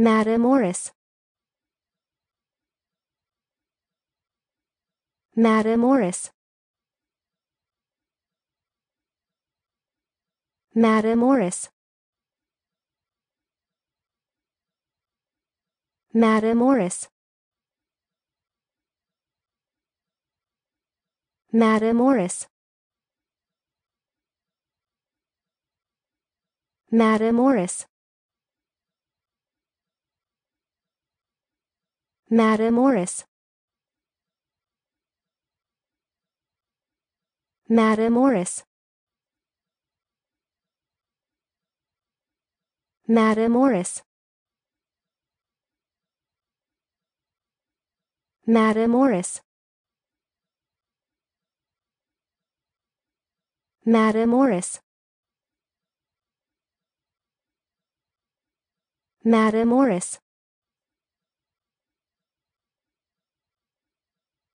Madame Morris. Madame Morris. Madame Morris. Madame Morris. Madame Morris. Madam Morris. Madam Morris. Madam Morris. Madam Morris. Madam Morris. Madam Morris. Madam Morris.